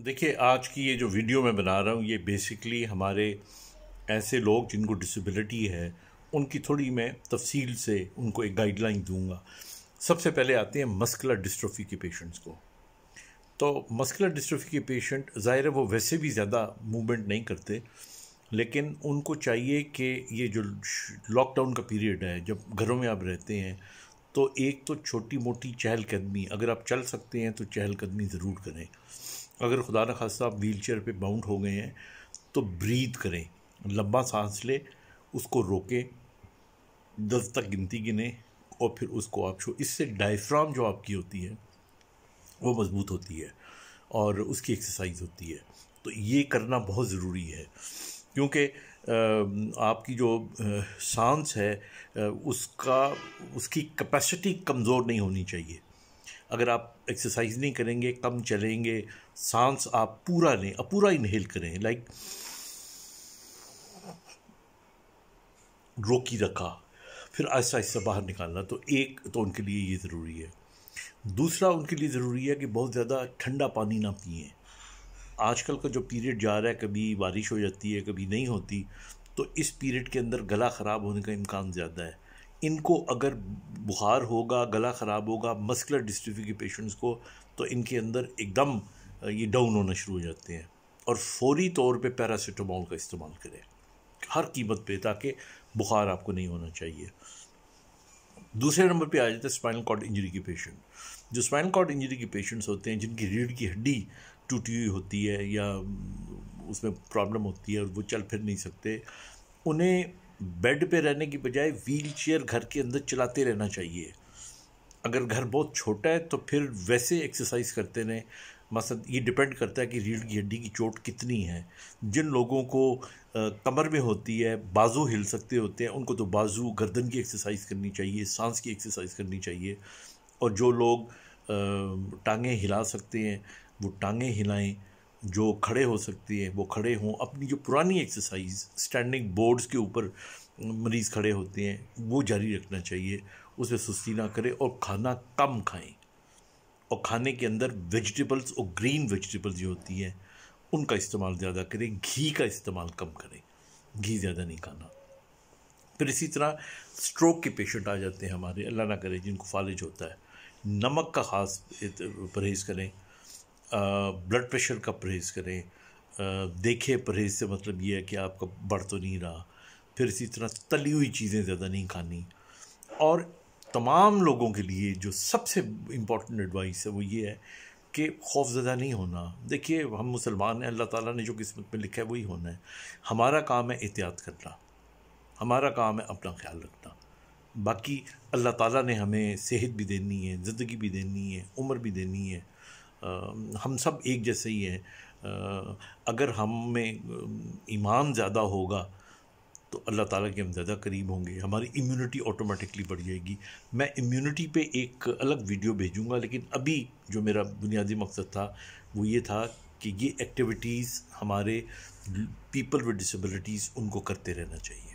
देखिए आज की ये जो वीडियो मैं बना रहा हूँ ये बेसिकली हमारे ऐसे लोग जिनको डिसेबिलिटी है उनकी थोड़ी मैं तफसील से उनको एक गाइडलाइन दूंगा सबसे पहले आते हैं मस्कुलर डिस्ट्रोफी के पेशेंट्स को तो मस्कुलर डिस्ट्रोफी के पेशेंट ज़ाहिर है वो वैसे भी ज़्यादा मूवमेंट नहीं करते लेकिन उनको चाहिए कि ये जो लॉकडाउन का पीरियड है जब घरों में आप रहते हैं तो एक तो छोटी मोटी चहलकदमी अगर आप चल सकते हैं तो चहलकदमी ज़रूर करें अगर खुदा न खासा आप व्हील चेयर पर बाउंड हो गए हैं तो ब्रीद करें लंबा सांस लें उसको रोकें दस तक गिनती गिने और फिर उसको आप छो इससे डायफ्राम जो आपकी होती है वो मज़बूत होती है और उसकी एक्सरसाइज होती है तो ये करना बहुत ज़रूरी है क्योंकि आपकी जो सांस है उसका उसकी कैपेसिटी कमज़ोर नहीं होनी चाहिए अगर आप एक्सरसाइज नहीं करेंगे कम चलेंगे सांस आप पूरा नहीं अपूरा पूरा इनहेल करें लाइक रोकी रखा फिर आहिस्ता आहिस्ता बाहर निकालना तो एक तो उनके लिए ये ज़रूरी है दूसरा उनके लिए ज़रूरी है कि बहुत ज़्यादा ठंडा पानी ना पिए आजकल का जो पीरियड जा रहा है कभी बारिश हो जाती है कभी नहीं होती तो इस पीरियड के अंदर गला ख़राब होने का इम्कान ज़्यादा है इनको अगर बुखार होगा गला ख़राब होगा मस्कुलर डिस्ट्रफी के पेशेंट्स को तो इनके अंदर एकदम ये डाउन होना शुरू हो जाते हैं और फौरी तौर पे पैरासीटामोल का इस्तेमाल करें हर कीमत पे ताकि बुखार आपको नहीं होना चाहिए दूसरे नंबर पे आ जाते हैं स्पाइनल कॉर्ड इंजरी के पेशेंट जो स्पाइनल कॉर्ड इंजरी के पेशेंट्स होते हैं जिनकी रीढ़ की हड्डी टूटी हुई होती है या उसमें प्रॉब्लम होती है और वो चल फिर नहीं सकते उन्हें बेड पे रहने की बजाय व्हील घर के अंदर चलाते रहना चाहिए अगर घर बहुत छोटा है तो फिर वैसे एक्सरसाइज करते रहें मसल ये डिपेंड करता है कि रीढ़ की हड्डी की चोट कितनी है जिन लोगों को कमर में होती है बाजू हिल सकते होते हैं उनको तो बाजू गर्दन की एक्सरसाइज करनी चाहिए सांस की एक्सरसाइज करनी चाहिए और जो लोग टांगे हिला सकते हैं वो टांगे हिलाएं जो खड़े हो सकती है वो खड़े हों अपनी जो पुरानी एक्सरसाइज स्टैंडिंग बोर्ड्स के ऊपर मरीज़ खड़े होते हैं वो जारी रखना चाहिए उसे सुस्ती ना करें और खाना कम खाएं और खाने के अंदर वेजिटेबल्स और ग्रीन वेजिटेबल्स जो होती हैं उनका इस्तेमाल ज़्यादा करें घी का इस्तेमाल कम करें घी ज़्यादा नहीं खाना फिर इसी तरह स्ट्रोक के पेशेंट आ जाते हैं हमारे अल्लाह ना करे जिनको फालिज होता है नमक का ख़ास परहेज़ करें ब्लड प्रेशर का परहेज़ करें देखें परहेज से मतलब ये है कि आपका बढ़ तो नहीं रहा फिर इसी तरह तली हुई चीज़ें ज़्यादा नहीं खानी और तमाम लोगों के लिए जो सबसे इम्पोर्टेंट एडवाइस है वो ये है कि खौफ ज़्यादा नहीं होना देखिए हम मुसलमान हैं अल्लाह ताला ने जो किस्मत में लिखा है वही होना है हमारा काम है एहतियात करना हमारा काम है अपना ख्याल रखना बाकी अल्लाह ताला ने हमें सेहत भी देनी है ज़िंदगी भी देनी है उम्र भी देनी है हम सब एक जैसे ही हैं अगर हम में ईमान ज़्यादा होगा तो अल्लाह ताला के हम ज़्यादा करीब होंगे हमारी इम्यूनिटी ऑटोमेटिकली बढ़ जाएगी मैं इम्यूनिटी पे एक अलग वीडियो भेजूंगा लेकिन अभी जो मेरा बुनियादी मकसद था वो ये था कि ये एक्टिविटीज़ हमारे पीपल विद डिसेबिलिटीज़ उनको करते रहना चाहिए